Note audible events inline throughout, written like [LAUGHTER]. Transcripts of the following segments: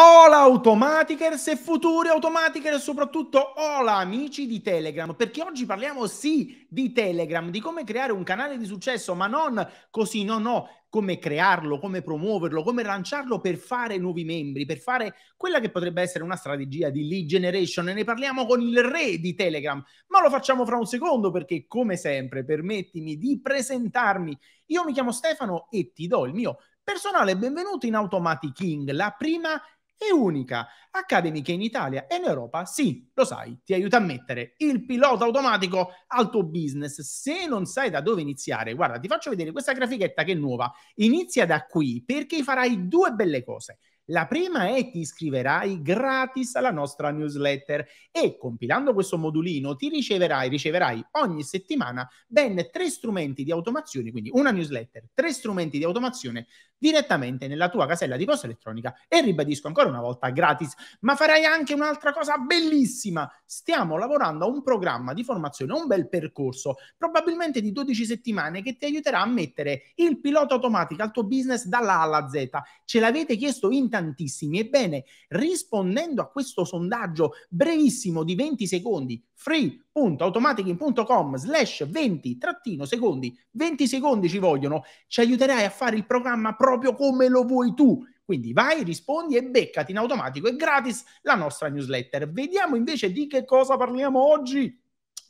Hola Automaticers e futuri Automaticers, soprattutto hola amici di Telegram, perché oggi parliamo sì di Telegram, di come creare un canale di successo, ma non così, no, no, come crearlo, come promuoverlo, come lanciarlo per fare nuovi membri, per fare quella che potrebbe essere una strategia di lead generation. E ne parliamo con il re di Telegram, ma lo facciamo fra un secondo perché, come sempre, permettimi di presentarmi. Io mi chiamo Stefano e ti do il mio personale benvenuto in Automatic King, la prima è unica. Academy che in Italia e in Europa, sì, lo sai, ti aiuta a mettere il pilota automatico al tuo business. Se non sai da dove iniziare, guarda, ti faccio vedere questa grafichetta che è nuova. Inizia da qui perché farai due belle cose. La prima è ti iscriverai gratis alla nostra newsletter e compilando questo modulino ti riceverai, riceverai ogni settimana ben tre strumenti di automazione, quindi una newsletter, tre strumenti di automazione direttamente nella tua casella di posta elettronica e ribadisco ancora una volta gratis, ma farai anche un'altra cosa bellissima. Stiamo lavorando a un programma di formazione, un bel percorso, probabilmente di 12 settimane che ti aiuterà a mettere il pilota automatico al tuo business dalla A alla Z. Ce l'avete chiesto in tantissimi, ebbene, rispondendo a questo sondaggio brevissimo di 20 secondi free.automaticin.com slash 20 trattino secondi 20 secondi ci vogliono ci aiuterai a fare il programma proprio come lo vuoi tu quindi vai, rispondi e beccati in automatico e gratis la nostra newsletter. Vediamo invece di che cosa parliamo oggi.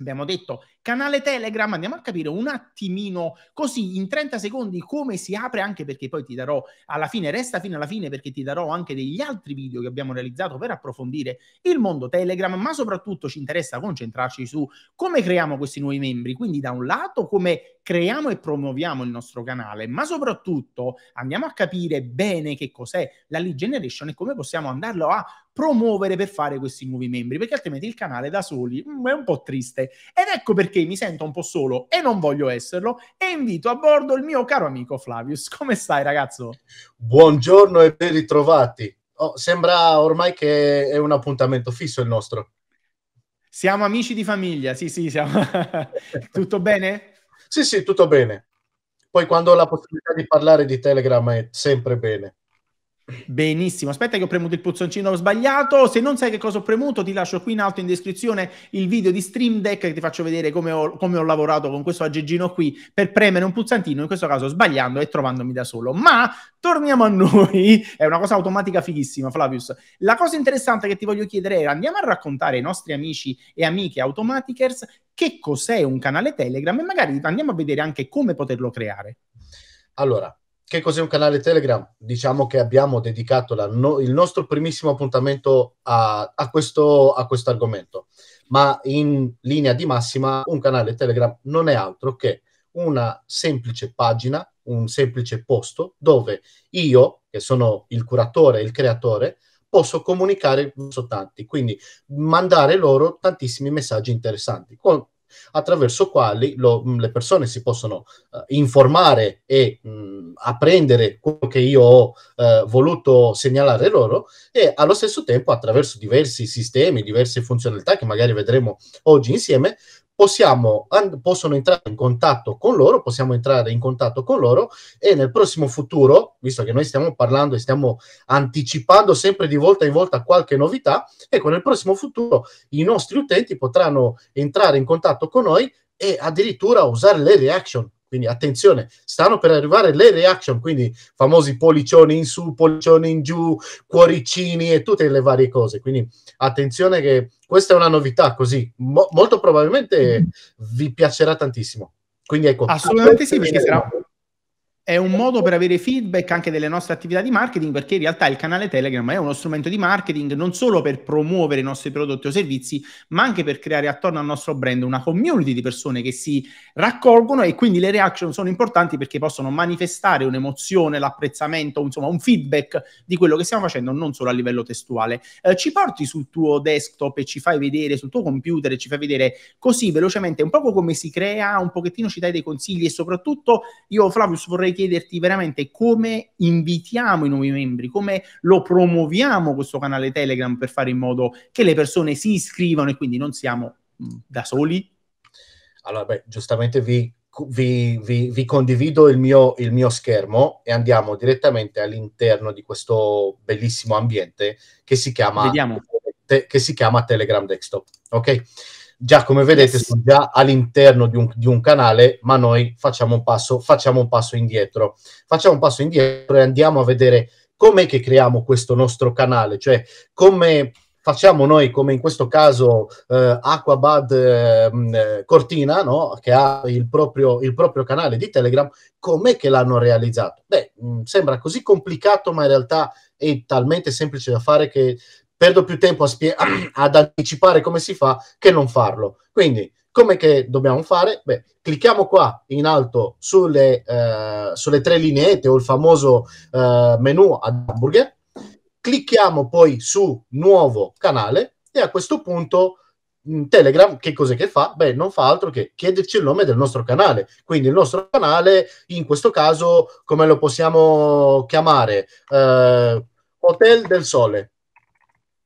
Abbiamo detto canale Telegram, andiamo a capire un attimino così in 30 secondi come si apre, anche perché poi ti darò alla fine, resta fino alla fine perché ti darò anche degli altri video che abbiamo realizzato per approfondire il mondo Telegram, ma soprattutto ci interessa concentrarci su come creiamo questi nuovi membri, quindi da un lato come creiamo e promuoviamo il nostro canale, ma soprattutto andiamo a capire bene che cos'è la lead generation e come possiamo andarlo a promuovere per fare questi nuovi membri, perché altrimenti il canale da soli è un po' triste. Ed ecco perché perché mi sento un po' solo e non voglio esserlo e invito a bordo il mio caro amico Flavius. [LAUGHS] Come stai ragazzo? Buongiorno e ben ritrovati. Oh, sembra ormai che è un appuntamento fisso il nostro. Siamo amici di famiglia, sì sì, siamo... [LAUGHS] tutto bene? Sì sì, tutto bene. Poi quando ho la possibilità di parlare di Telegram è sempre bene. Benissimo, aspetta che ho premuto il pulsoncino sbagliato, se non sai che cosa ho premuto ti lascio qui in alto in descrizione il video di Stream Deck che ti faccio vedere come ho, come ho lavorato con questo aggeggino qui per premere un pulsantino, in questo caso sbagliando e trovandomi da solo. Ma torniamo a noi, è una cosa automatica fighissima Flavius. La cosa interessante che ti voglio chiedere è andiamo a raccontare ai nostri amici e amiche automaticers che cos'è un canale Telegram e magari andiamo a vedere anche come poterlo creare. Allora, che cos'è un canale Telegram? Diciamo che abbiamo dedicato la, no, il nostro primissimo appuntamento a, a questo argomento, ma in linea di massima un canale Telegram non è altro che una semplice pagina, un semplice posto dove io, che sono il curatore, il creatore, posso comunicare con tanti, quindi mandare loro tantissimi messaggi interessanti, con attraverso quali lo, le persone si possono uh, informare e mh, apprendere quello che io ho uh, voluto segnalare loro e allo stesso tempo attraverso diversi sistemi, diverse funzionalità che magari vedremo oggi insieme, possiamo, possono entrare in contatto con loro, possiamo entrare in contatto con loro e nel prossimo futuro, visto che noi stiamo parlando e stiamo anticipando sempre di volta in volta qualche novità, ecco, nel prossimo futuro i nostri utenti potranno entrare in contatto con noi e addirittura usare le reaction quindi attenzione, stanno per arrivare le reaction, quindi famosi pollicioni in su, pollicioni in giù, cuoricini e tutte le varie cose. Quindi attenzione che questa è una novità così, mo- molto probabilmente mm-hmm. vi piacerà tantissimo. Quindi ecco. Assolutamente sì, perché sarà, è un modo per avere feedback anche delle nostre attività di marketing perché in realtà il canale Telegram è uno strumento di marketing non solo per promuovere i nostri prodotti o servizi, ma anche per creare attorno al nostro brand una community di persone che si raccolgono e quindi le reaction sono importanti perché possono manifestare un'emozione, l'apprezzamento, insomma un feedback di quello che stiamo facendo non solo a livello testuale. Eh, ci porti sul tuo desktop e ci fai vedere sul tuo computer e ci fai vedere così velocemente un po' come si crea, un pochettino ci dai dei consigli e soprattutto io Flavius vorrei chiederti veramente come invitiamo i nuovi membri, come lo promuoviamo questo canale Telegram per fare in modo che le persone si iscrivano e quindi non siamo mm, da soli. Allora, beh, giustamente vi, vi, vi, vi condivido il mio, il mio schermo e andiamo direttamente all'interno di questo bellissimo ambiente che si chiama, Te, che si chiama Telegram Desktop. Ok? Già, come vedete, sono già all'interno di un, di un canale, ma noi facciamo un, passo, facciamo un passo indietro. Facciamo un passo indietro e andiamo a vedere com'è che creiamo questo nostro canale, cioè come facciamo noi, come in questo caso eh, Aquabad eh, mm, eh Cortina, no? che ha il proprio, il proprio, canale di Telegram, com'è che l'hanno realizzato? Beh, mh, mm, sembra così complicato, ma in realtà è talmente semplice da fare che perdo più tempo spie- [CLEARS THROAT] ad anticipare come si fa che non farlo. Quindi, come che dobbiamo fare? Beh, clicchiamo qua in alto sulle, eh, sulle tre lineette o il famoso eh, menu ad hamburger, clicchiamo poi su nuovo canale e a questo punto mm, Telegram che cos'è che fa? Beh, non fa altro che chiederci il nome del nostro canale. Quindi il nostro canale, in questo caso, come lo possiamo chiamare? Eh, Hotel del Sole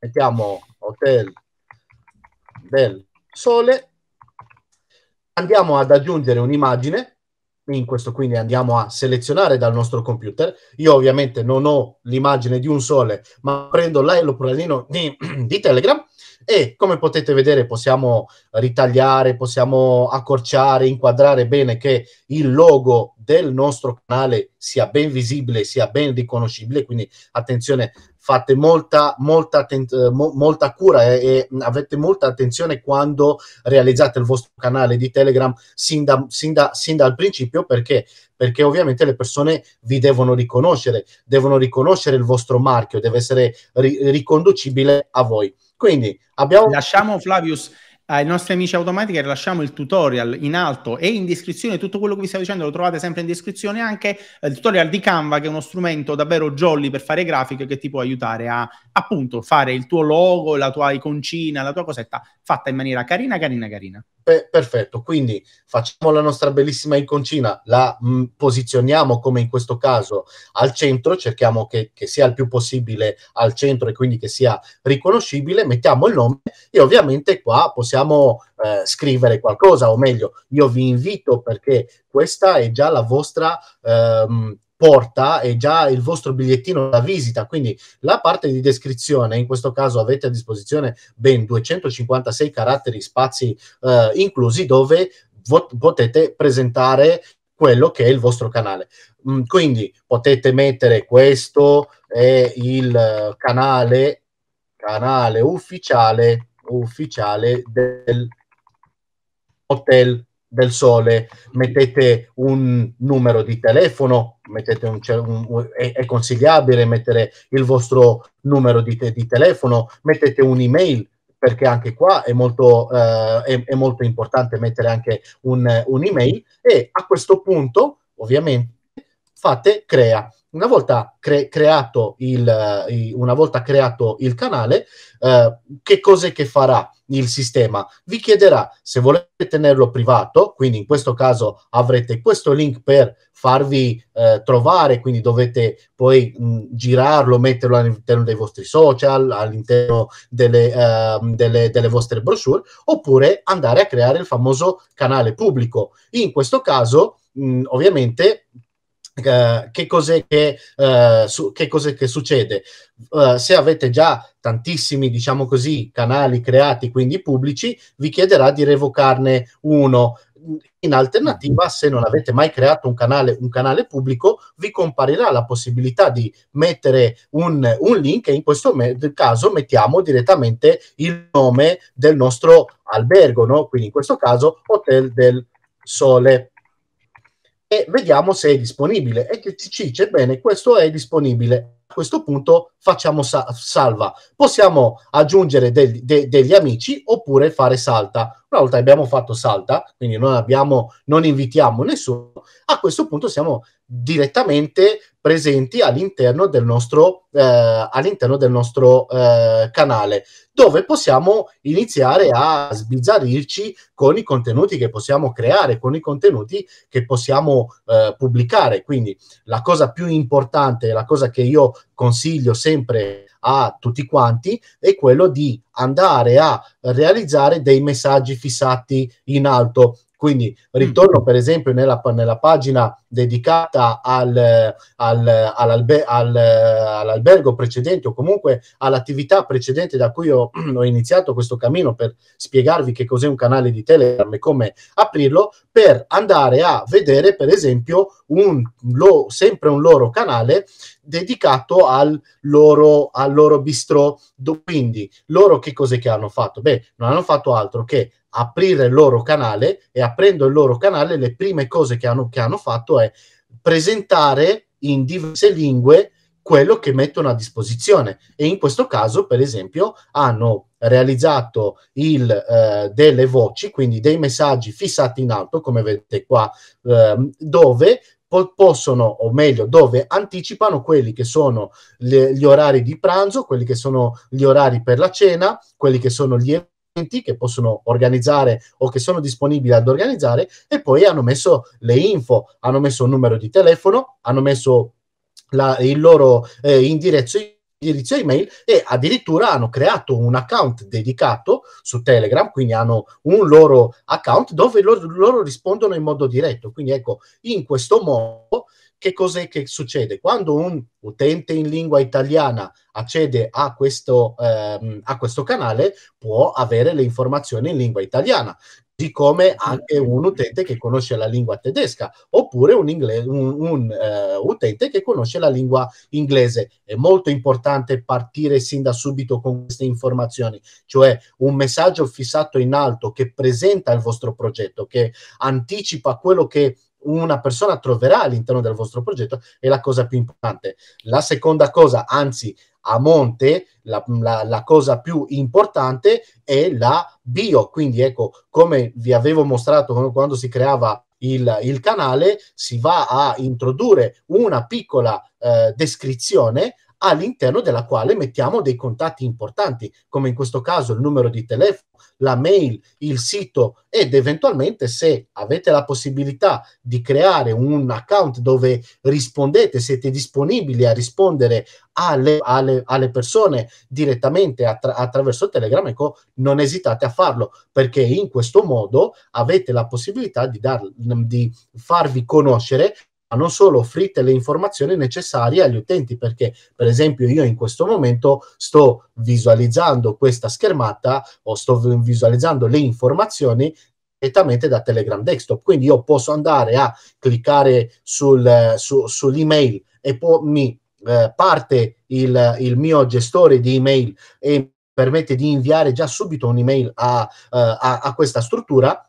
mettiamo Hotel del Sole, andiamo ad aggiungere un'immagine, in questo quindi andiamo a selezionare dal nostro computer, io ovviamente non ho l'immagine di un sole, ma prendo l'ailoporalino di, [CLEARS THROAT] di Telegram e come potete vedere possiamo ritagliare, possiamo accorciare, inquadrare bene che il logo del nostro canale sia ben visibile, sia ben riconoscibile, quindi attenzione fate molta, molta, atten- eh, mo- molta cura e, e, avete molta attenzione quando realizzate il vostro canale di Telegram sin, da, sin, da, sin dal principio perché perché ovviamente le persone vi devono riconoscere, devono riconoscere il vostro marchio, deve essere ri- riconducibile a voi. Quindi abbiamo... Lasciamo Flavius ai nostri amici Automatica lasciamo il tutorial in alto e in descrizione, tutto quello che vi stavo dicendo lo trovate sempre in descrizione, anche eh, il tutorial di Canva che è uno strumento davvero jolly per fare grafiche che ti può aiutare a appunto fare il tuo logo, la tua iconcina, la tua cosetta fatta in maniera carina, carina, carina. Pe- eh, perfetto, quindi facciamo la nostra bellissima iconcina, la mh, mm, posizioniamo come in questo caso al centro, cerchiamo che, che, sia il più possibile al centro e quindi che sia riconoscibile, mettiamo il nome e ovviamente qua possiamo vogliamo eh, scrivere qualcosa, o meglio, io vi invito perché questa è già la vostra ehm, porta, è già il vostro bigliettino da visita, quindi la parte di descrizione, in questo caso avete a disposizione ben 256 caratteri, spazi eh, inclusi, dove vot- potete presentare quello che è il vostro canale. Mm, quindi potete mettere questo è il eh, canale, canale ufficiale ufficiale del Hotel del Sole, mettete un numero di telefono, mettete un, un, è, è, consigliabile mettere il vostro numero di, te, di telefono, mettete un'email perché anche qua è molto, eh, è, è molto importante mettere anche un, un'email e a questo punto ovviamente fate crea una volta, cre- creato, il, una volta creato il canale, eh, che cos'è che farà il sistema? Vi chiederà se volete tenerlo privato, quindi in questo caso avrete questo link per farvi eh, trovare, quindi dovete poi mh, mm, girarlo, metterlo all'interno dei vostri social, all'interno delle, eh, delle, delle vostre brochure, oppure andare a creare il famoso canale pubblico. In questo caso, mm, ovviamente Uh, che, cos'è che, uh, su, che cos'è che, succede? Uh, se avete già tantissimi, diciamo così, canali creati, quindi pubblici, vi chiederà di revocarne uno. In alternativa, se non avete mai creato un canale, un canale pubblico, vi comparirà la possibilità di mettere un, un link e in questo me- caso mettiamo direttamente il nome del nostro albergo, no? quindi in questo caso Hotel del Sole e vediamo se è disponibile. E ci dice, bene, questo è disponibile. A questo punto facciamo sa- salva. Possiamo aggiungere del- de- degli amici oppure fare salta. Una volta abbiamo fatto salta, quindi non, abbiamo, non invitiamo nessuno, a questo punto siamo direttamente presenti all'interno del nostro, eh, all'interno del nostro eh, canale, dove possiamo iniziare a sbizzarrirci con i contenuti che possiamo creare, con i contenuti che possiamo eh, pubblicare. Quindi la cosa più importante, la cosa che io consiglio sempre a tutti quanti, è quello di andare a realizzare dei messaggi fissati in alto quindi mm. ritorno per esempio nella, nella pagina dedicata al, al, all'albe, al, all'albergo precedente o comunque all'attività precedente da cui ho, [CLEARS THROAT] ho, iniziato questo cammino per spiegarvi che cos'è un canale di Telegram e come aprirlo, per andare a vedere per esempio un, lo, sempre un loro canale dedicato al loro, al loro bistro. Quindi loro che cos'è che hanno fatto? Beh, non hanno fatto altro che aprire il loro canale e aprendo il loro canale le prime cose che hanno, che hanno fatto è presentare in diverse lingue quello che mettono a disposizione e in questo caso per esempio hanno realizzato il, eh, delle voci quindi dei messaggi fissati in alto come vedete qua eh, dove possono, o meglio, dove anticipano quelli che sono le, gli orari di pranzo, quelli che sono gli orari per la cena, quelli che sono gli eventi che possono organizzare o che sono disponibili ad organizzare e poi hanno messo le info, hanno messo un numero di telefono, hanno messo la, il loro eh, indirizzo indirizzo email e addirittura hanno creato un account dedicato su Telegram, quindi hanno un loro account dove loro, loro rispondono in modo diretto. Quindi ecco, in questo modo che cos'è che succede? Quando un utente in lingua italiana accede a questo, ehm, a questo canale, può avere le informazioni in lingua italiana così come anche un utente che conosce la lingua tedesca oppure un, inglese, un, un uh, utente che conosce la lingua inglese. È molto importante partire sin da subito con queste informazioni, cioè un messaggio fissato in alto che presenta il vostro progetto, che anticipa quello che una persona troverà all'interno del vostro progetto è la cosa più importante. La seconda cosa, anzi a monte, la, la, la, cosa più importante è la bio. Quindi ecco, come vi avevo mostrato quando si creava il, il canale, si va a introdurre una piccola eh, descrizione all'interno della quale mettiamo dei contatti importanti, come in questo caso il numero di telefono, la mail, il sito ed eventualmente se avete la possibilità di creare un account dove rispondete, siete disponibili a rispondere alle, alle, alle persone direttamente attra- attraverso Telegram, ecco, non esitate a farlo perché in questo modo avete la possibilità di, dar, di farvi conoscere ma non solo offrite le informazioni necessarie agli utenti, perché per esempio io in questo momento sto visualizzando questa schermata o sto visualizzando le informazioni direttamente da Telegram Desktop, quindi io posso andare a cliccare sul, su, sull'email e poi mi eh, parte il, il, mio gestore di email e permette di inviare già subito un'email a, eh, a, a questa struttura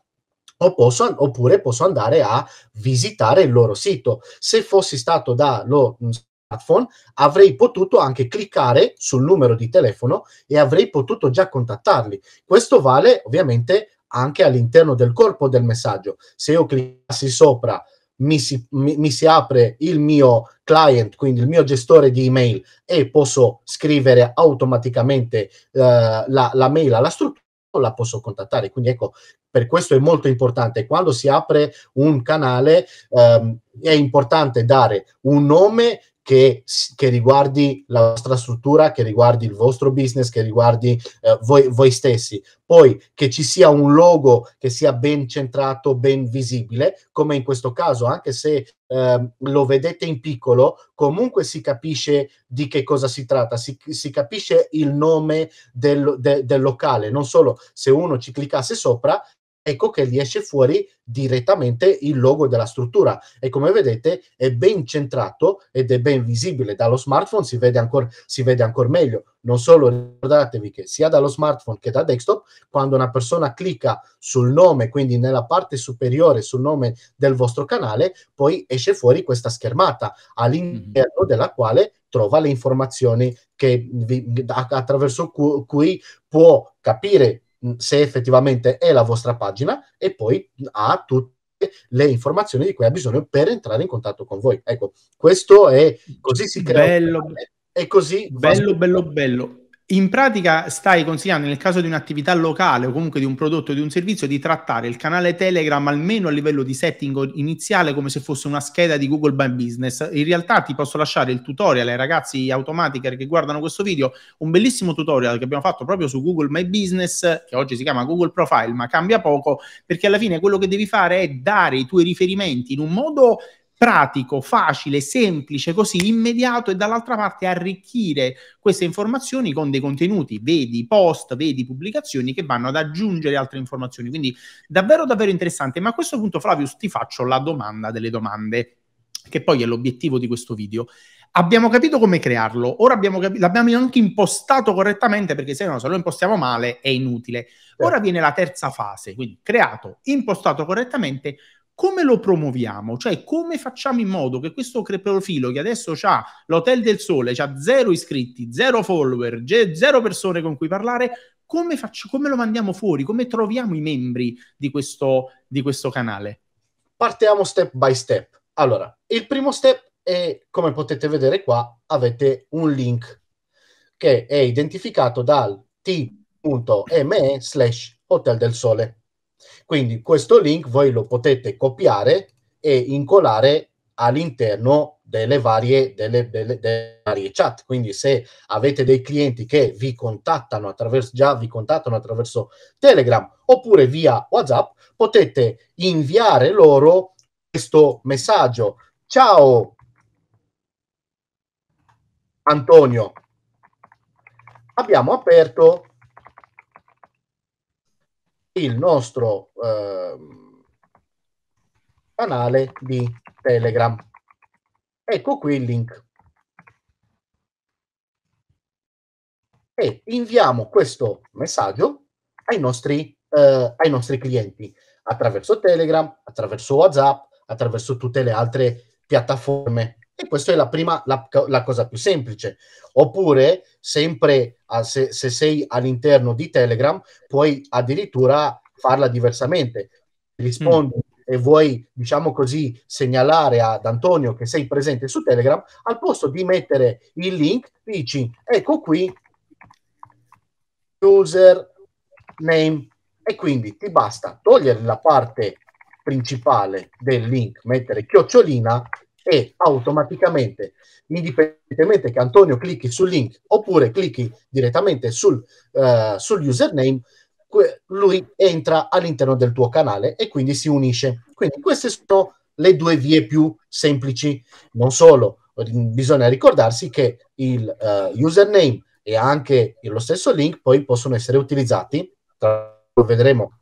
o posso, oppure posso andare a visitare il loro sito. Se fossi stato da lo smartphone, avrei potuto anche cliccare sul numero di telefono e avrei potuto già contattarli. Questo vale ovviamente anche all'interno del corpo del messaggio. Se io cliccassi sopra mi si, mi, mi si, apre il mio client, quindi il mio gestore di email e posso scrivere automaticamente eh, la, la mail alla struttura la posso contattare. Quindi ecco, per questo è molto importante, quando si apre un canale ehm, è importante dare un nome che, che, riguardi la vostra struttura, che riguardi il vostro business, che riguardi eh, voi, voi, stessi. Poi che ci sia un logo che sia ben centrato, ben visibile, come in questo caso, anche se eh, lo vedete in piccolo, comunque si capisce di che cosa si tratta, si, si capisce il nome del, de, del locale. Non solo se uno ci cliccasse sopra, ecco che gli esce fuori direttamente il logo della struttura e come vedete è ben centrato ed è ben visibile dallo smartphone si vede ancora ancor meglio non solo ricordatevi che sia dallo smartphone che da desktop quando una persona clicca sul nome quindi nella parte superiore sul nome del vostro canale poi esce fuori questa schermata all'interno mhm. della quale trova le informazioni che vi, attraverso cui può capire se effettivamente è la vostra pagina e poi ha tutte le informazioni di cui ha bisogno per entrare in contatto con voi. Ecco, questo è così si crea bello, e così bello, bello, bello. In pratica stai consigliando nel caso di un'attività locale o comunque di un prodotto o di un servizio di trattare il canale Telegram almeno a livello di setting iniziale come se fosse una scheda di Google My Business. In realtà ti posso lasciare il tutorial ai ragazzi automatica che guardano questo video, un bellissimo tutorial che abbiamo fatto proprio su Google My Business, che oggi si chiama Google Profile, ma cambia poco perché alla fine quello che devi fare è dare i tuoi riferimenti in un modo pratico, facile, semplice, così immediato e dall'altra parte arricchire queste informazioni con dei contenuti, vedi post, vedi pubblicazioni che vanno ad aggiungere altre informazioni. Quindi davvero davvero interessante, ma a questo punto Flavius ti faccio la domanda delle domande, che poi è l'obiettivo di questo video. Abbiamo capito come crearlo, ora abbiamo capi- l'abbiamo anche impostato correttamente perché se no se lo impostiamo male è inutile. Ora certo. viene la terza fase, quindi creato, impostato correttamente, come lo promuoviamo? Cioè, come facciamo in modo che questo profilo che adesso ha l'Hotel del Sole, ha zero iscritti, zero follower, zero persone con cui parlare, come, faccio, come lo mandiamo fuori? Come troviamo i membri di questo, di questo canale? Partiamo step by step. Allora, il primo step è, come potete vedere qua, avete un link che è identificato dal t.me slash Hotel del Sole quindi questo link voi lo potete copiare e incolare all'interno delle varie, delle, delle, delle varie, chat. Quindi se avete dei clienti che vi contattano attraverso, già vi contattano attraverso Telegram oppure via WhatsApp, potete inviare loro questo messaggio. Ciao Antonio, abbiamo aperto il nostro eh, canale di Telegram. Ecco qui il link. E inviamo questo messaggio ai nostri, eh, ai nostri clienti attraverso Telegram, attraverso WhatsApp, attraverso tutte le altre piattaforme questa è la prima, la, la cosa più semplice. Oppure, sempre a, se, se sei all'interno di Telegram, puoi addirittura farla diversamente. Rispondi mm e vuoi, diciamo così, segnalare ad Antonio che sei presente su Telegram, al posto di mettere il link, dici, ecco qui, user name, e quindi ti basta togliere la parte principale del link, mettere chiocciolina e automaticamente, indipendentemente che Antonio clicchi sul link oppure clicchi direttamente sul, uh, sul username, lui entra all'interno del tuo canale e quindi si unisce. Quindi queste sono le due vie più semplici. Non solo, bisogna ricordarsi che il uh, username e anche lo stesso link poi possono essere utilizzati, tra, lo vedremo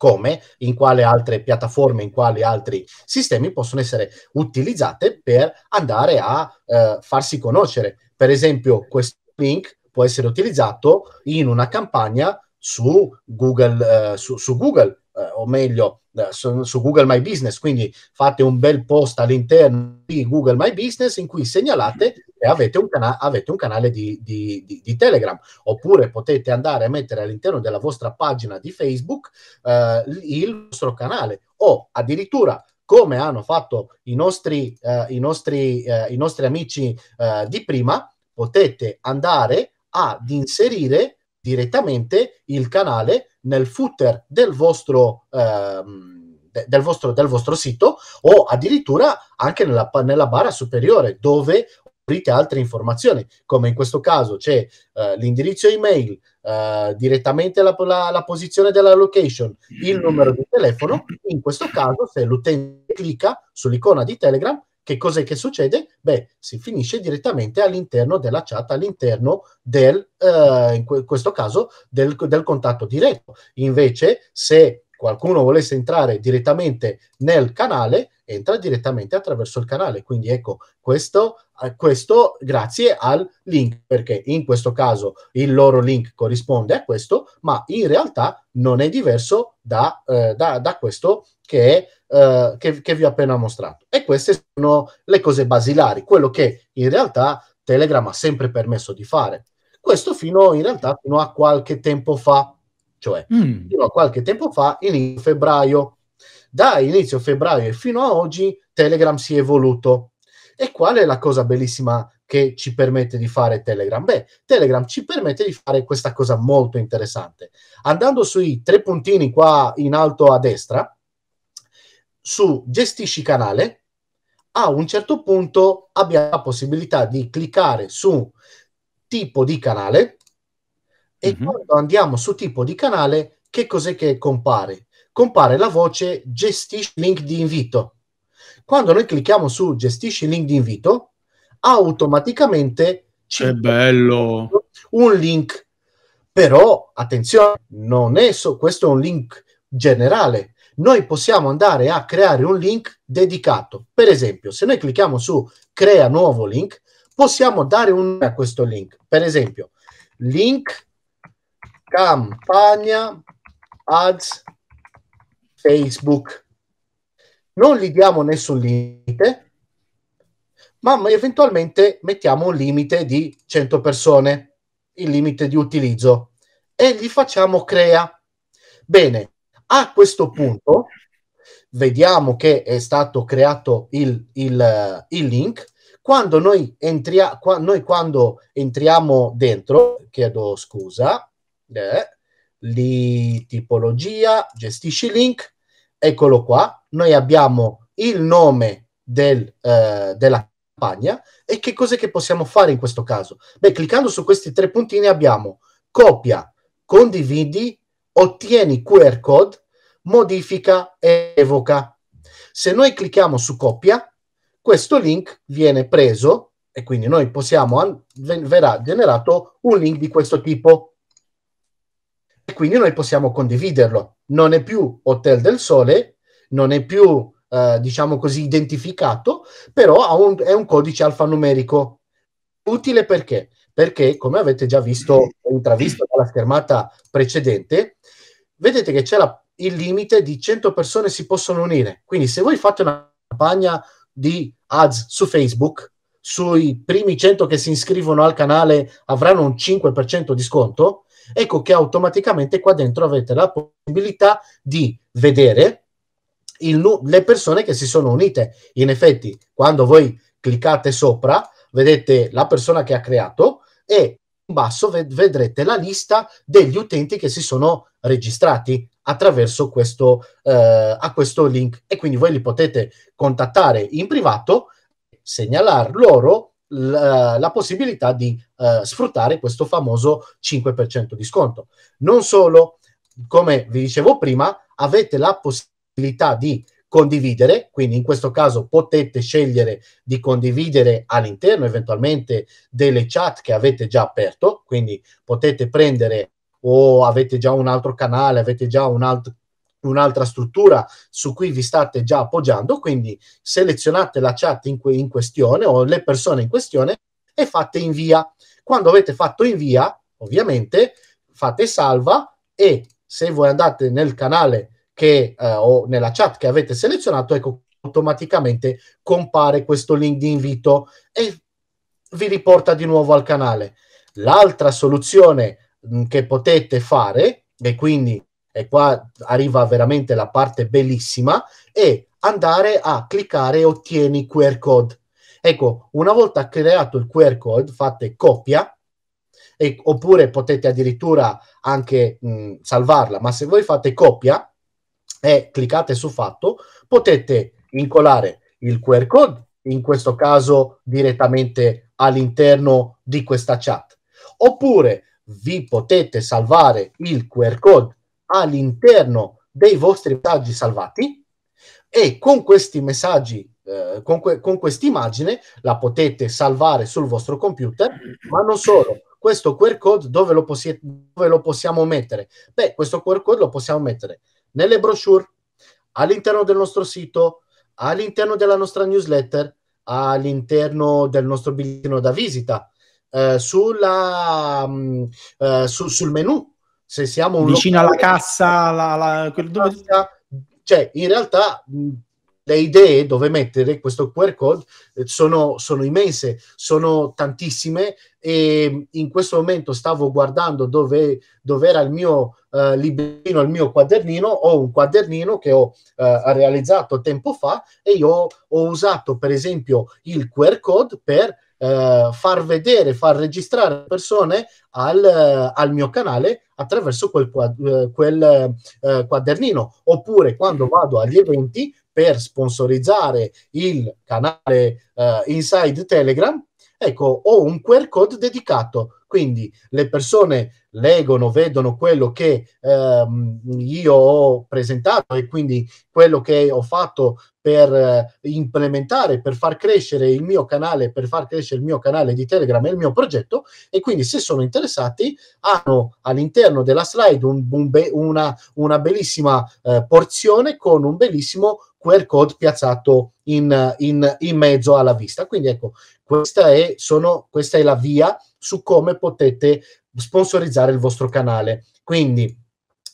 come, in quale altre piattaforme, in quali altri sistemi possono essere utilizzate per andare a eh, farsi conoscere. Per esempio, questo link può essere utilizzato in una campagna su Google, eh, su, su Google eh, o meglio eh, su, su, Google My Business, quindi fate un bel post all'interno di Google My Business in cui segnalate che avete un, cana- avete un canale di, di, di, di, Telegram, oppure potete andare a mettere all'interno della vostra pagina di Facebook eh, il vostro canale o addirittura come hanno fatto i nostri, eh, i nostri, eh, i nostri amici di prima, potete andare ad inserire direttamente il canale nel footer del vostro, ehm, del vostro, del vostro sito o addirittura anche nella, nella barra superiore dove aprite altre informazioni, come in questo caso c'è eh, l'indirizzo email, eh, direttamente la, la, la, posizione della location, il numero di telefono. In questo caso, se l'utente clicca sull'icona di Telegram, che cos'è che succede? Beh, si finisce direttamente all'interno della chat, all'interno del, eh, in que- questo caso, del, del contatto diretto. Invece, se qualcuno volesse entrare direttamente nel canale, entra direttamente attraverso il canale. Quindi ecco, questo, eh, questo, grazie al link, perché in questo caso il loro link corrisponde a questo, ma in realtà non è diverso da, eh, da, da questo che è eh, che, che vi ho appena mostrato. E queste sono le cose basilari, quello che in realtà Telegram ha sempre permesso di fare. Questo fino in realtà fino a qualche tempo fa, cioè mm. fino a qualche tempo fa, inizio febbraio. Da inizio febbraio fino a oggi Telegram si è evoluto. E qual è la cosa bellissima che ci permette di fare Telegram? Beh, Telegram ci permette di fare questa cosa molto interessante. Andando sui tre puntini qua in alto a destra, su gestisci canale, a un certo punto abbiamo la possibilità di cliccare su tipo di canale e mm-hmm. quando andiamo su tipo di canale, che cos'è che compare? Compare la voce gestisci link di invito. Quando noi clicchiamo su gestisci link di invito, automaticamente c'è bello un link. Però attenzione, non è so, questo è un link generale, noi possiamo andare a creare un link dedicato. Per esempio, se noi clicchiamo su crea nuovo link, possiamo dare un a questo link. Per esempio, link campagna ads Facebook. Non gli diamo nessun limite, ma eventualmente mettiamo un limite di 100 persone, il limite di utilizzo, e gli facciamo crea. Bene, a questo punto vediamo che è stato creato il, il, eh, il link. Quando noi, entriamo qua, noi quando entriamo dentro, chiedo scusa, eh, li, tipologia, gestisci link, eccolo qua, noi abbiamo il nome del, eh, della campagna e che cos'è che possiamo fare in questo caso? Beh, cliccando su questi tre puntini abbiamo copia, condividi ottieni QR code, modifica e evoca. Se noi clicchiamo su copia, questo link viene preso e quindi noi possiamo, verrà generato un link di questo tipo. E quindi noi possiamo condividerlo. Non è più Hotel del Sole, non è più, eh, diciamo così, identificato, però un, è un codice alfanumerico. Utile perché? perché come avete già visto intravisto dalla schermata precedente, vedete che c'è la, il limite di 100 persone si possono unire. Quindi se voi fate una campagna di ads su Facebook, sui primi 100 che si iscrivono al canale avranno un 5% di sconto, ecco che automaticamente qua dentro avete la possibilità di vedere il, le persone che si sono unite. In effetti, quando voi cliccate sopra, vedete la persona che ha creato, e in basso vedrete la lista degli utenti che si sono registrati attraverso questo, eh, a questo link e quindi voi li potete contattare in privato segnalare loro la, la possibilità di eh, sfruttare questo famoso 5% di sconto. Non solo, come vi dicevo prima, avete la possibilità di condividere, quindi in questo caso potete scegliere di condividere all'interno eventualmente delle chat che avete già aperto, quindi potete prendere o avete già un altro canale, avete già un altro un'altra struttura su cui vi state già appoggiando, quindi selezionate la chat in, que- in, questione o le persone in questione e fate invia. Quando avete fatto invia, ovviamente fate salva e se voi andate nel canale che, eh, o nella chat che avete selezionato, ecco, automaticamente compare questo link di invito e vi riporta di nuovo al canale. L'altra soluzione mh, mm, che potete fare, e quindi e qua arriva veramente la parte bellissima, è andare a cliccare ottieni QR code. Ecco, una volta creato il QR code, fate copia, e, oppure potete addirittura anche mh, mm, salvarla, ma se voi fate copia, e cliccate su fatto, potete incolare il QR code, in questo caso direttamente all'interno di questa chat, oppure vi potete salvare il QR code all'interno dei vostri messaggi salvati e con questi messaggi eh, con, que- con quest'immagine la potete salvare sul vostro computer, ma non solo, questo QR code dove lo, possi- dove lo, possiamo mettere? Beh, questo QR code lo possiamo mettere nelle brochure, all'interno del nostro sito, all'interno della nostra newsletter, all'interno del nostro bigliettino da visita, eh, sulla, mh, mm, eh, su, sul menu, se siamo vicino locale, alla cassa, la, la, quel... cioè in realtà mh, mm, le idee dove mettere questo QR code eh, sono, sono, immense, sono tantissime e mm, in questo momento stavo guardando dove, dove era il mio uh, librino, il mio quadernino, ho un quadernino che ho uh, realizzato tempo fa e io ho, usato per esempio il QR code per Uh, far vedere, far registrare persone al, uh, al mio canale attraverso quel, quad, uh, quel quadernino. Oppure quando mm. vado agli eventi per sponsorizzare il canale eh, Inside Telegram, ecco, ho un QR code dedicato. Quindi le persone leggono, vedono quello che ehm, io ho presentato e quindi quello che ho fatto per eh, implementare, per far crescere il mio canale, per far crescere il mio canale di Telegram e il mio progetto. E quindi se sono interessati hanno all'interno della slide un, un be- una, una, bellissima eh, porzione con un bellissimo QR code piazzato in, in, in, mezzo alla vista. Quindi ecco, questa è, sono, questa è la via su come potete sponsorizzare il vostro canale. Quindi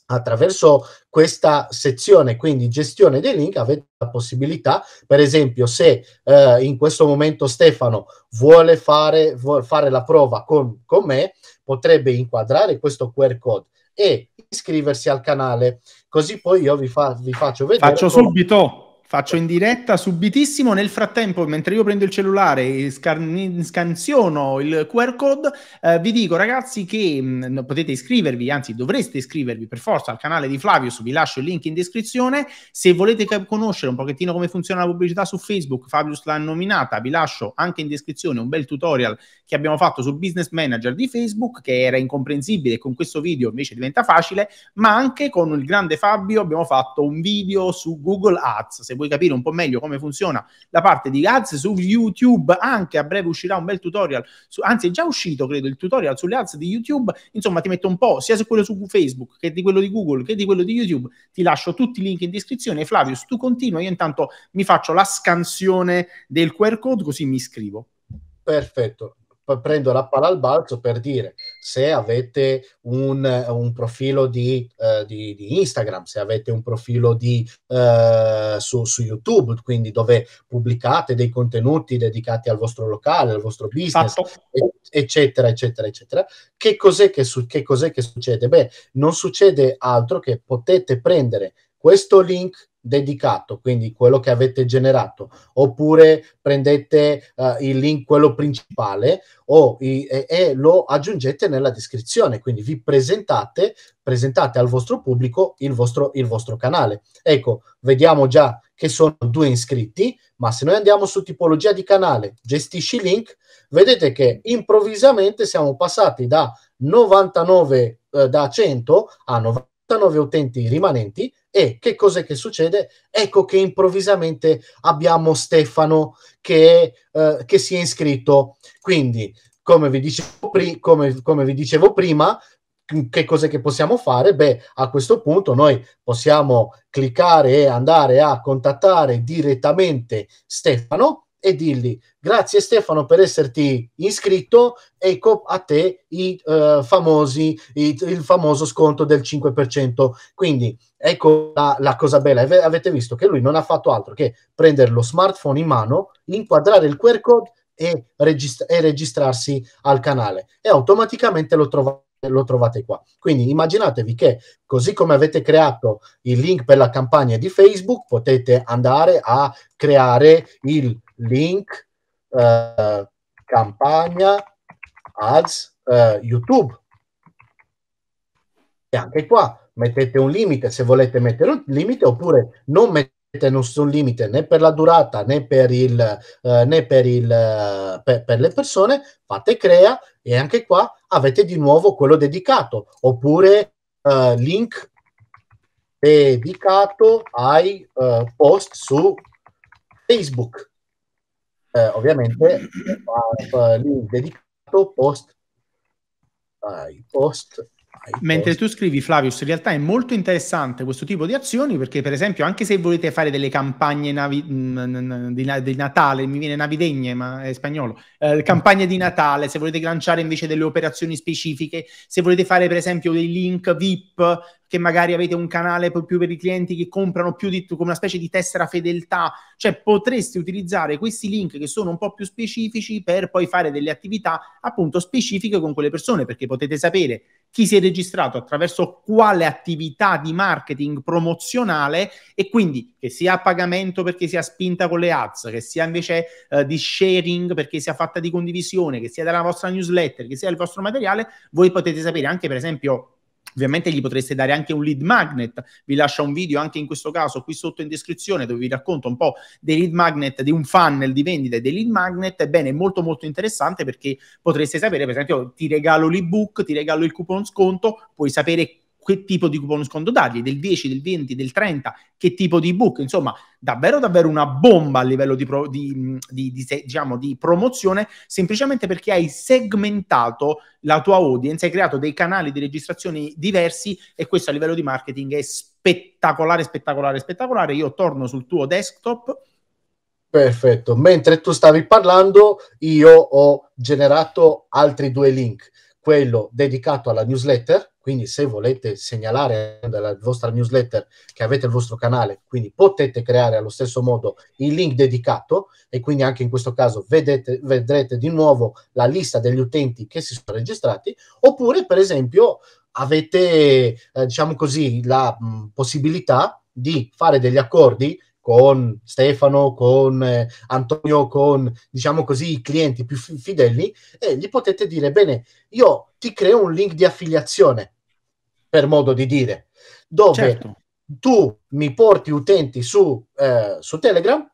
attraverso questa sezione, quindi gestione dei link, avete la possibilità, per esempio, se eh, in questo momento Stefano vuole fare, vuole fare la prova con, con me, potrebbe inquadrare questo QR code e iscriversi al canale, così poi io vi, fa, vi faccio vedere. Faccio come... subito Faccio in diretta subitissimo, nel frattempo, mentre io prendo il cellulare e scan- scansiono il QR code, eh, vi dico ragazzi che mh, mm, potete iscrivervi, anzi dovreste iscrivervi per forza al canale di Flavius, vi lascio il link in descrizione. Se volete cap- conoscere un pochettino come funziona la pubblicità su Facebook, Fabius l'ha nominata, vi lascio anche in descrizione un bel tutorial che abbiamo fatto sul business manager di Facebook, che era incomprensibile e con questo video invece diventa facile, ma anche con il grande Fabio abbiamo fatto un video su Google Ads. Se vuoi capire un po' meglio come funziona la parte di ads su YouTube, anche a breve uscirà un bel tutorial, su, anzi è già uscito credo il tutorial sulle ads di YouTube, insomma ti metto un po' sia su quello su Facebook che di quello di Google che di quello di YouTube, ti lascio tutti i link in descrizione, Flavius tu continua, io intanto mi faccio la scansione del QR code così mi iscrivo. Perfetto, prendo la palla al balzo per dire se avete un, un profilo di, uh, di, di, Instagram, se avete un profilo di, uh, su, su, YouTube, quindi dove pubblicate dei contenuti dedicati al vostro locale, al vostro business, esatto. e, eccetera, eccetera, eccetera. Che cos'è che, su, che cos'è che succede? Beh, non succede altro che potete prendere questo link dedicato, quindi quello che avete generato, oppure prendete uh, il link, quello principale, o, i, e, e, lo aggiungete nella descrizione, quindi vi presentate, presentate al vostro pubblico il vostro, il vostro canale. Ecco, vediamo già che sono due iscritti, ma se noi andiamo su tipologia di canale, gestisci link, vedete che improvvisamente siamo passati da 99 eh, da 100 a 90 89 utenti rimanenti e che cosa è che succede? Ecco che improvvisamente abbiamo Stefano che, eh, che si è iscritto. Quindi, come vi dicevo, pri- come, come vi dicevo prima, mm, che cosa è che possiamo fare? Beh, a questo punto noi possiamo cliccare e andare a contattare direttamente Stefano e dirgli grazie Stefano per esserti iscritto, ecco a te i, uh, famosi, i, il famoso sconto del 5%. Quindi ecco la, la cosa bella, Ave, avete visto che lui non ha fatto altro che prendere lo smartphone in mano, inquadrare il QR code e, registra- e registrarsi al canale e automaticamente lo trovate lo trovate qua. Quindi immaginatevi che così come avete creato il link per la campagna di Facebook, potete andare a creare il link, eh, campagna, ads, eh, YouTube. E anche qua mettete un limite se volete mettere un limite oppure non mettete nessun limite né per la durata né per il eh, né per il eh, per, per le persone fate crea e anche qua avete di nuovo quello dedicato oppure eh, link dedicato ai eh, post su facebook eh, ovviamente uh, dedicato post ai post Mentre tu scrivi, Flavius, in realtà è molto interessante questo tipo di azioni perché, per esempio, anche se volete fare delle campagne navi- di, di, Natale, mi viene navidegne, ma è spagnolo, eh, campagne di Natale, se volete lanciare invece delle operazioni specifiche, se volete fare, per esempio, dei link VIP che magari avete un canale più per i clienti che comprano più di come una specie di tessera fedeltà, cioè potreste utilizzare questi link che sono un po' più specifici per poi fare delle attività appunto specifiche con quelle persone, perché potete sapere chi si è registrato attraverso quale attività di marketing promozionale e quindi che sia a pagamento perché sia spinta con le ads, che sia invece eh, di sharing perché sia fatta di condivisione, che sia dalla vostra newsletter, che sia il vostro materiale, voi potete sapere anche per esempio Ovviamente gli potreste dare anche un lead magnet, vi lascio un video anche in questo caso qui sotto in descrizione dove vi racconto un po' dei lead magnet, di un funnel di vendita e dei lead magnet, ebbene è molto molto interessante perché potreste sapere per esempio ti regalo l'ebook, ti regalo il coupon sconto, puoi sapere che tipo di coupon sconto dargli, del 10, del 20, del 30, che tipo di book, insomma davvero davvero una bomba a livello di, pro, di, di, di, diciamo, di promozione, semplicemente perché hai segmentato la tua audience, hai creato dei canali di registrazione diversi e questo a livello di marketing è spettacolare, spettacolare, spettacolare. Io torno sul tuo desktop. Perfetto, mentre tu stavi parlando io ho generato altri due link, quello dedicato alla newsletter quindi se volete segnalare nella vostra newsletter che avete il vostro canale, quindi potete creare allo stesso modo il link dedicato e quindi anche in questo caso vedete, vedrete di nuovo la lista degli utenti che si sono registrati, oppure per esempio avete, eh, diciamo così, la mh, mm, possibilità di fare degli accordi con Stefano, con eh, Antonio, con diciamo così i clienti più f- fideli e gli potete dire bene, io ti creo un link di affiliazione per modo di dire, dove certo. tu mi porti utenti su, eh, su Telegram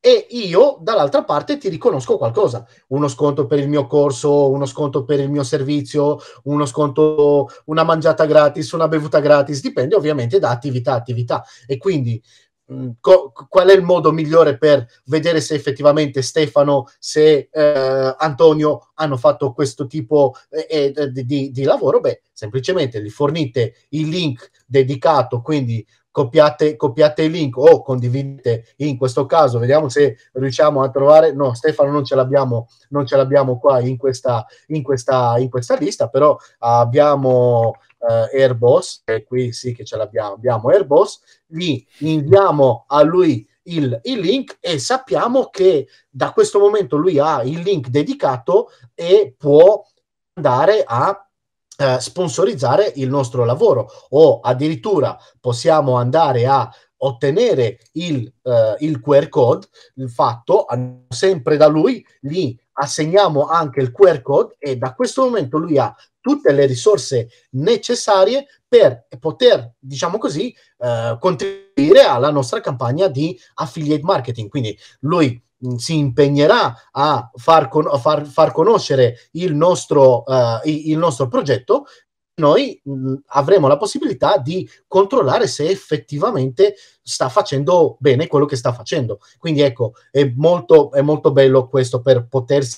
e io dall'altra parte ti riconosco qualcosa, uno sconto per il mio corso, uno sconto per il mio servizio, uno sconto, una mangiata gratis, una bevuta gratis, dipende ovviamente da attività a attività e quindi Mm, co- qual è il modo migliore per vedere se effettivamente Stefano, se eh, Antonio hanno fatto questo tipo eh, eh, di, di, lavoro? Beh, semplicemente gli fornite il link dedicato, quindi copiate, copiate il link o condividete in questo caso, vediamo se riusciamo a trovare, no Stefano non ce l'abbiamo, non ce l'abbiamo qua in questa, in questa, in questa lista, però abbiamo eh, Airbus, e qui sì che ce l'abbiamo, abbiamo Airbus, gli inviamo a lui il, il, link e sappiamo che da questo momento lui ha il link dedicato e può andare a eh, sponsorizzare il nostro lavoro o addirittura possiamo andare a ottenere il, eh, il QR code, il fatto sempre da lui, gli assegniamo anche il QR code e da questo momento lui ha tutte le risorse necessarie per poter, diciamo così, eh, contribuire alla nostra campagna di affiliate marketing. Quindi lui mm, si impegnerà a far, con- a far, far conoscere il nostro, uh, il nostro progetto, noi mh, mm, avremo la possibilità di controllare se effettivamente sta facendo bene quello che sta facendo. Quindi ecco, è molto, è molto bello questo per potersi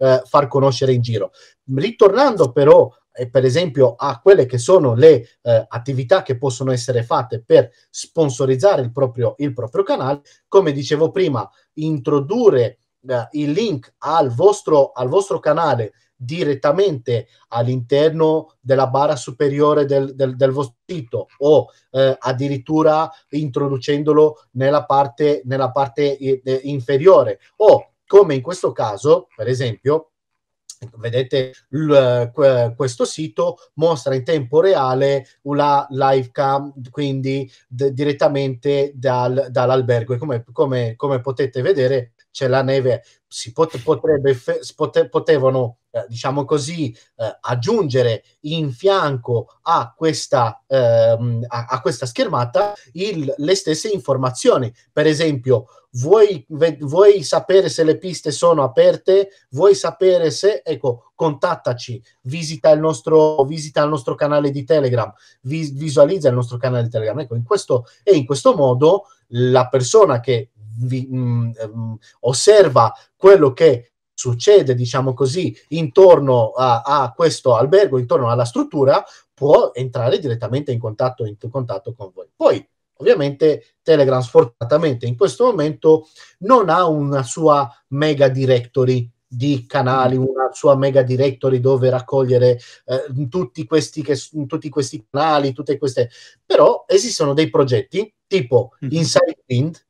eh, far conoscere in giro. Ritornando però eh, per esempio a quelle che sono le eh, attività che possono essere fatte per sponsorizzare il proprio, il proprio canale, come dicevo prima, introdurre eh, il link al vostro, al vostro canale direttamente all'interno della barra superiore del, del, del vostro sito o eh, addirittura introducendolo nella parte, nella parte eh, inferiore o come in questo caso, per esempio, vedete questo sito mostra in tempo reale la live cam quindi direttamente dal, dall'albergo e come, come, come, potete vedere c'è la neve si pot- potrebbe fe- pot- potevano eh, diciamo così eh, aggiungere in fianco a questa, ehm, a, a questa schermata il, le stesse informazioni per esempio vuoi, vuoi sapere se le piste sono aperte, vuoi sapere se, ecco, contattaci, visita il nostro, visita il nostro canale di Telegram, vis, visualizza il nostro canale di Telegram. Ecco, in questo, e in questo modo la persona che vi, mh, mm, mm, osserva quello che succede, diciamo così, intorno a, a, questo albergo, intorno alla struttura, può entrare direttamente in contatto, in contatto con voi. Poi, Ovviamente Telegram sfortunatamente in questo momento non ha una sua mega directory di canali, mm. una sua mega directory dove raccogliere eh, tutti, questi che, tutti questi canali, tutte queste... Però esistono dei progetti tipo mm-hmm. Inside Wind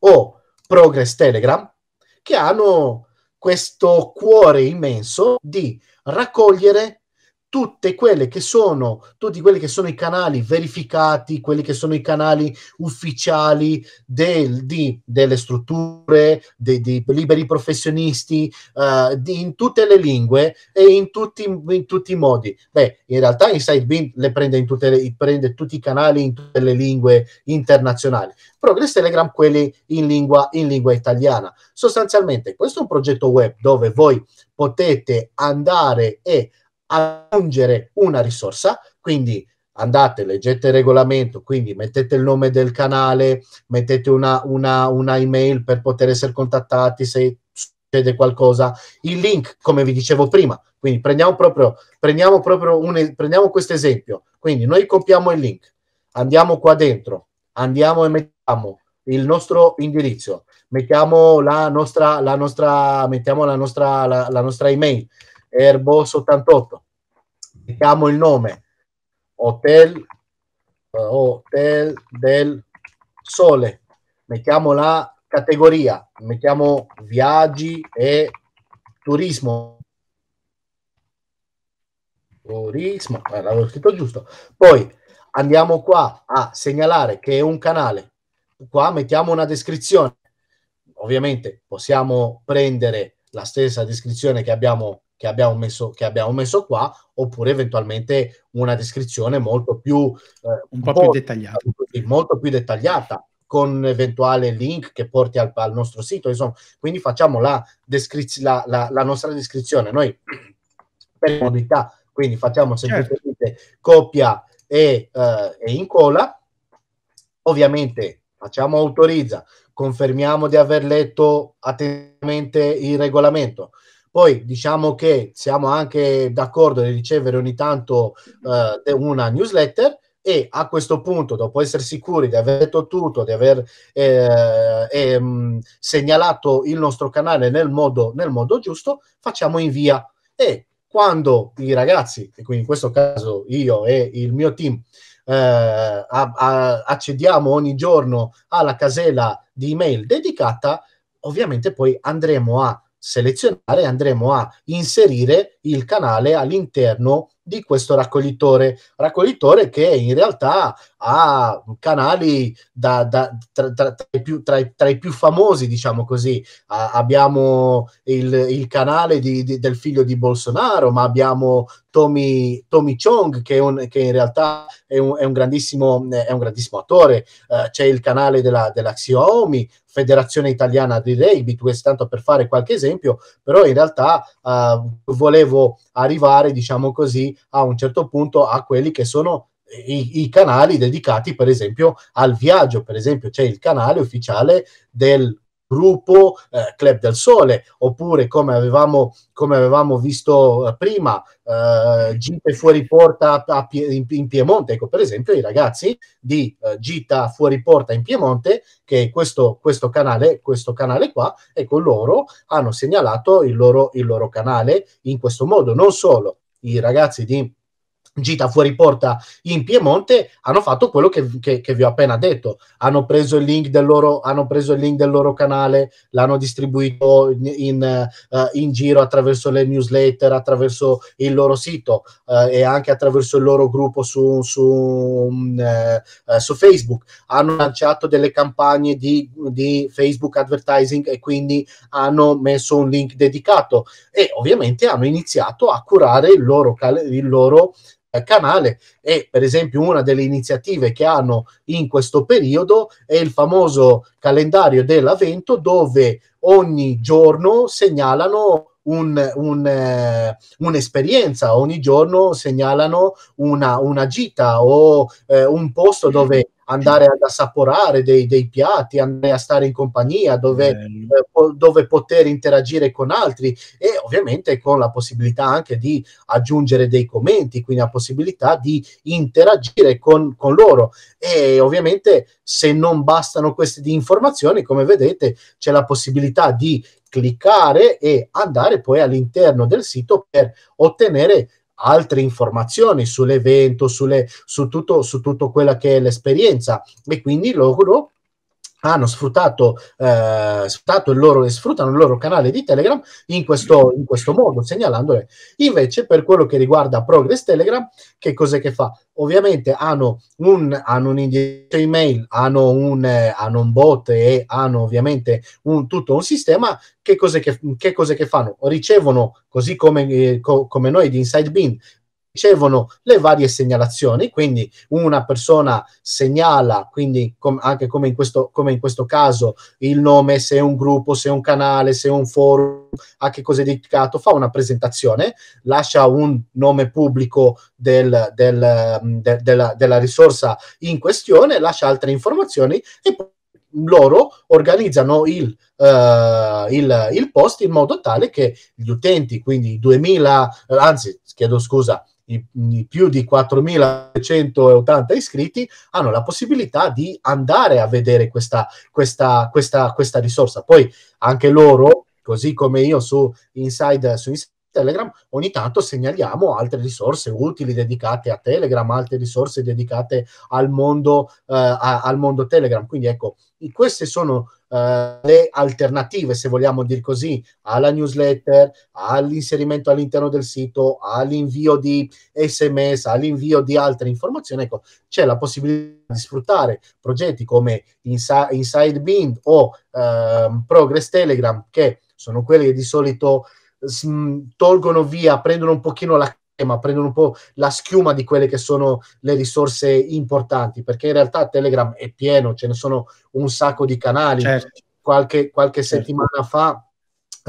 o Progress Telegram che hanno questo cuore immenso di raccogliere tutte quelle che sono, tutti quelli che sono i canali verificati, quelli che sono i canali ufficiali del, di, delle strutture, dei, dei liberi professionisti, uh, di, in tutte le lingue e in tutti, in tutti, i modi. Beh, in realtà Inside Bean le prende, in tutte le, prende tutti i canali in tutte le lingue internazionali. Progress Telegram quelli in lingua, in lingua italiana. Sostanzialmente questo è un progetto web dove voi potete andare e aggiungere una risorsa, quindi andate, leggete il regolamento, quindi mettete il nome del canale, mettete una, una, una email per poter essere contattati se succede qualcosa, il link come vi dicevo prima, quindi prendiamo proprio, prendiamo proprio un, prendiamo questo esempio, quindi noi copiamo il link, andiamo qua dentro, andiamo e mettiamo il nostro indirizzo, mettiamo la nostra, la nostra, mettiamo la nostra, la, la nostra email, Airbus 88. Mettiamo il nome Hotel, eh, Hotel del Sole. Mettiamo la categoria, mettiamo viaggi e turismo. Turismo, eh, l'avevo scritto giusto. Poi andiamo qua a segnalare che è un canale. Qua mettiamo una descrizione. Ovviamente possiamo prendere la stessa descrizione che abbiamo che abbiamo, messo, che abbiamo messo qua, oppure eventualmente una descrizione molto più, eh, un po più dettagliata. molto più dettagliata con eventuale link che porti al, al nostro sito, insomma, quindi facciamo la, descriz- la, la, la nostra descrizione, noi [CLEARS THROAT] per comodità, quindi facciamo certo. semplicemente certo. copia e, eh, e incolla, ovviamente facciamo autorizza, confermiamo di aver letto attentamente il regolamento, poi diciamo che siamo anche d'accordo di ricevere ogni tanto eh, una newsletter e a questo punto, dopo essere sicuri di aver detto tutto, di aver eh, ehm, segnalato il nostro canale nel modo, nel modo giusto, facciamo invia e quando i ragazzi, e quindi in questo caso io e il mio team, eh, a, a, accediamo ogni giorno alla casella di email dedicata, ovviamente poi andremo a selezionare e andremo a inserire il canale all'interno di questo raccoglitore raccoglitore che in realtà ha canali da, da, tra, tra, tra, i più, tra, i più, famosi diciamo così ah, abbiamo il, il canale di, di, del figlio di Bolsonaro ma abbiamo Tommy, Tommy Chong che, un, che in realtà è un, è un, grandissimo, è un grandissimo attore eh, c'è il canale della, della Xiaomi Federazione Italiana di Rugby, questo tanto per fare qualche esempio, però in realtà eh, volevo arrivare, diciamo così, a un certo punto a quelli che sono i, i, canali dedicati per esempio al viaggio, per esempio c'è il canale ufficiale del gruppo eh, Club del Sole, oppure come avevamo, come avevamo visto eh, prima, eh, gite fuori porta a, in, in, Piemonte. Ecco, per esempio, i ragazzi di eh, Gita fuori porta in Piemonte, che è questo, questo, canale, questo canale qua, ecco, loro hanno segnalato il loro, il loro canale in questo modo. Non solo i ragazzi di gita fuori porta in Piemonte, hanno fatto quello che, che, che, vi ho appena detto. Hanno preso il link del loro, il link del loro canale, l'hanno distribuito in, in, uh, in, giro attraverso le newsletter, attraverso il loro sito uh, e anche attraverso il loro gruppo su, su, um, uh, su Facebook. Hanno lanciato delle campagne di, di, Facebook advertising e quindi hanno messo un link dedicato e ovviamente hanno iniziato a curare il loro, il loro eh, canale e per esempio una delle iniziative che hanno in questo periodo è il famoso calendario dell'avvento dove ogni giorno segnalano un, un, eh, un'esperienza, ogni giorno segnalano una, una gita o eh, un posto dove andare ad assaporare dei, dei piatti, andare a stare in compagnia, dove, eh, dove, poter interagire con altri e ovviamente con la possibilità anche di aggiungere dei commenti, quindi la possibilità di interagire con, con loro. E ovviamente se non bastano queste informazioni, come vedete, c'è la possibilità di cliccare e andare poi all'interno del sito per ottenere altre informazioni sull'evento, sulle, su, tutto, su tutto quella che è l'esperienza e quindi loro hanno sfruttato, eh, sfruttato il loro, sfruttano il loro canale di Telegram in questo, in questo modo, segnalandole. Invece, per quello che riguarda Progress Telegram, che cos'è che fa? Ovviamente hanno un, hanno un indirizzo email, hanno un, eh, hanno un bot e hanno ovviamente un, tutto un sistema. Che cos'è che, che, cos'è che fanno? Ricevono, così come, eh, co, come noi di Inside Bean, ricevono le varie segnalazioni, quindi una persona segnala, quindi com- anche come in, questo, come in questo caso, il nome, se è un gruppo, se è un canale, se è un forum, a che cosa è dedicato, fa una presentazione, lascia un nome pubblico del, del, mm, de, della, della risorsa in questione, lascia altre informazioni e poi loro organizzano il, uh, il, il, post in modo tale che gli utenti, quindi 2000, anzi, chiedo scusa, i, i più di 4.180 iscritti hanno la possibilità di andare a vedere questa, questa, questa, questa risorsa. Poi anche loro, così come io su Inside, su Inside Telegram, ogni tanto segnaliamo altre risorse utili dedicate a Telegram, altre risorse dedicate al mondo, eh, a, al mondo Telegram. Quindi ecco, queste sono eh, le alternative, se vogliamo dir così, alla newsletter, all'inserimento all'interno del sito, all'invio di sms, all'invio di altre informazioni, ecco, c'è la possibilità di sfruttare progetti come Inside, Inside Bind o eh, Progress Telegram, che sono quelli che di solito tolgono via, prendono un pochino la eh, ma prendono un po' la schiuma di quelle che sono le risorse importanti, perché in realtà Telegram è pieno, ce ne sono un sacco di canali. Certo. Qualche, qualche certo. settimana fa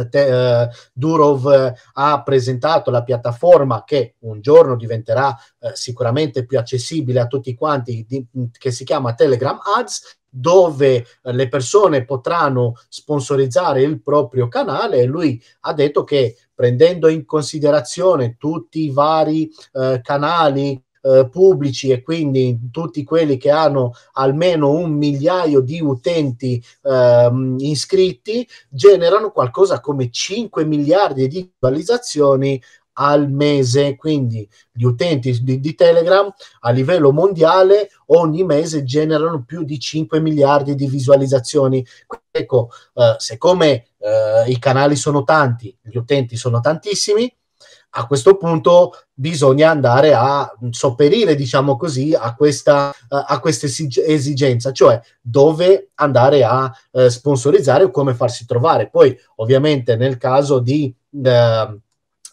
Te, uh, Durov uh, ha presentato la piattaforma che un giorno diventerà uh, sicuramente più accessibile a tutti quanti, di, che si chiama Telegram Ads, dove le persone potranno sponsorizzare il proprio canale e lui ha detto che prendendo in considerazione tutti i vari canali eh, pubblici e quindi tutti quelli che hanno almeno un migliaio di utenti eh, iscritti generano qualcosa come 5 miliardi di visualizzazioni al mese, quindi gli utenti di, di, Telegram a livello mondiale ogni mese generano più di 5 miliardi di visualizzazioni. Ecco, eh, siccome eh, i canali sono tanti, gli utenti sono tantissimi, a questo punto bisogna andare a sopperire, diciamo così, a questa, eh, a questa esigenza, cioè dove andare a eh, sponsorizzare o come farsi trovare. Poi, ovviamente, nel caso di eh,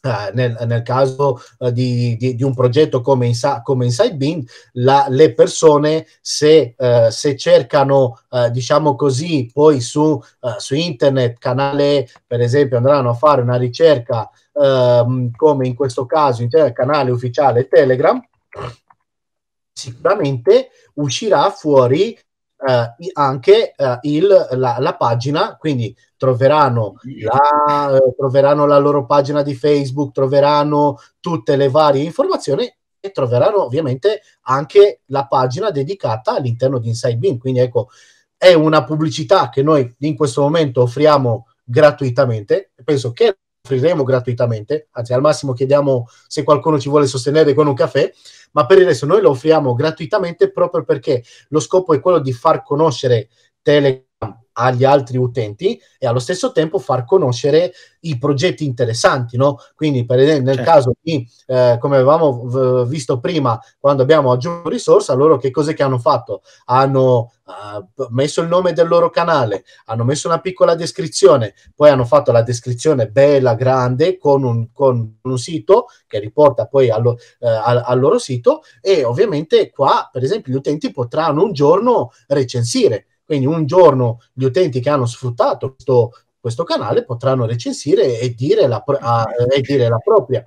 eh, nel, nel, caso eh, di, di, di, un progetto come, Insa, come Inside Bean, la, le persone se, eh, se cercano, diciamo così, poi su, su internet, canale, per esempio, andranno a fare una ricerca Uh, come in questo caso il canale ufficiale Telegram, sicuramente uscirà fuori eh, anche eh, il, la, la, pagina, quindi troveranno la, eh, troveranno la loro pagina di Facebook, troveranno tutte le varie informazioni e troveranno ovviamente anche la pagina dedicata all'interno di Inside Bean. Quindi ecco, è una pubblicità che noi in questo momento offriamo gratuitamente. Penso che offriremo gratuitamente, anzi al massimo chiediamo se qualcuno ci vuole sostenere con un caffè, ma per il resto noi lo offriamo gratuitamente proprio perché lo scopo è quello di far conoscere Telegram agli altri utenti e allo stesso tempo far conoscere i progetti interessanti, no? Quindi, per esempio, nel certo. caso di, eh, come avevamo v- visto prima, quando abbiamo aggiunto risorse, loro che cose che hanno fatto? Hanno uh, messo il nome del loro canale, hanno messo una piccola descrizione, poi hanno fatto la descrizione bella, grande, con un, con un sito che riporta poi allo, eh, al, al loro sito e ovviamente qua, per esempio, gli utenti potranno un giorno recensire quindi un giorno gli utenti che hanno sfruttato questo, questo canale potranno recensire e dire la, a, e dire la propria.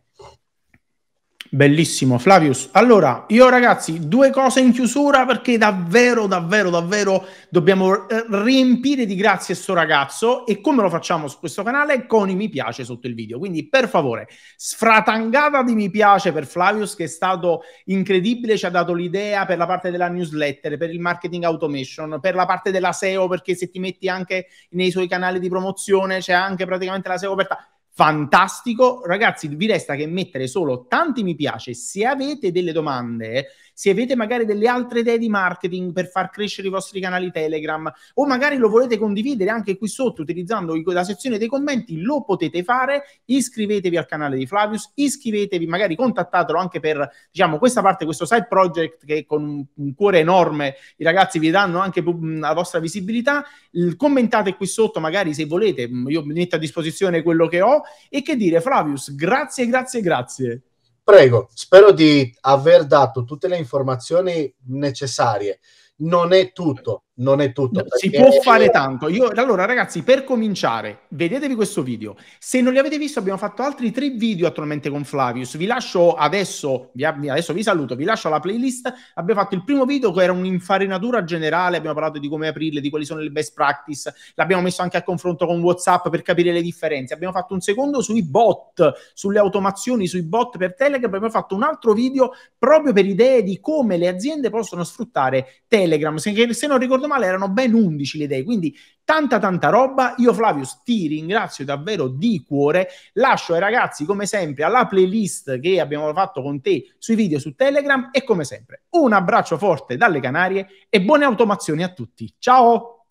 Bellissimo Flavius. Allora, io ragazzi, due cose in chiusura perché davvero, davvero, davvero dobbiamo eh, riempire di grazie questo ragazzo e come lo facciamo su questo canale? Con i mi piace sotto il video. Quindi per favore, sfratangata di mi piace per Flavius che è stato incredibile, ci ha dato l'idea per la parte della newsletter, per il marketing automation, per la parte della SEO perché se ti metti anche nei suoi canali di promozione c'è anche praticamente la SEO aperta fantastico. Ragazzi, vi resta che mettere solo tanti mi piace. Se avete delle domande, se avete magari delle altre idee di marketing per far crescere i vostri canali Telegram o magari lo volete condividere anche qui sotto utilizzando la sezione dei commenti, lo potete fare. Iscrivetevi al canale di Flavius, iscrivetevi, magari contattatelo anche per diciamo, questa parte, questo side project che con un cuore enorme i ragazzi vi danno anche la vostra visibilità. Commentate qui sotto magari se volete, io metto a disposizione quello che ho e che dire, Flavius, grazie, grazie, grazie. Prego, spero di aver dato tutte le informazioni necessarie. Non è tutto, non è tutto. No, si può fare tanto. Io, allora, ragazzi, per cominciare, vedetevi questo video. Se non li avete visto, abbiamo fatto altri tre video attualmente con Flavius. Vi lascio adesso, vi, adesso vi saluto, vi lascio la playlist. Abbiamo fatto il primo video che era un'infarinatura generale, abbiamo parlato di come aprirle, di quali sono le best practice. L'abbiamo messo anche a confronto con WhatsApp per capire le differenze. Abbiamo fatto un secondo sui bot, sulle automazioni, sui bot per Telegram. Abbiamo fatto un altro video proprio per idee di come le aziende possono sfruttare Telegram. Se, se non ricordate ricordo male, erano ben 11 le idee, quindi tanta tanta roba. Io Flavius ti ringrazio davvero di cuore. Lascio ai ragazzi come sempre alla playlist che abbiamo fatto con te sui video su Telegram e come sempre un abbraccio forte dalle Canarie e buone automazioni a tutti. Ciao!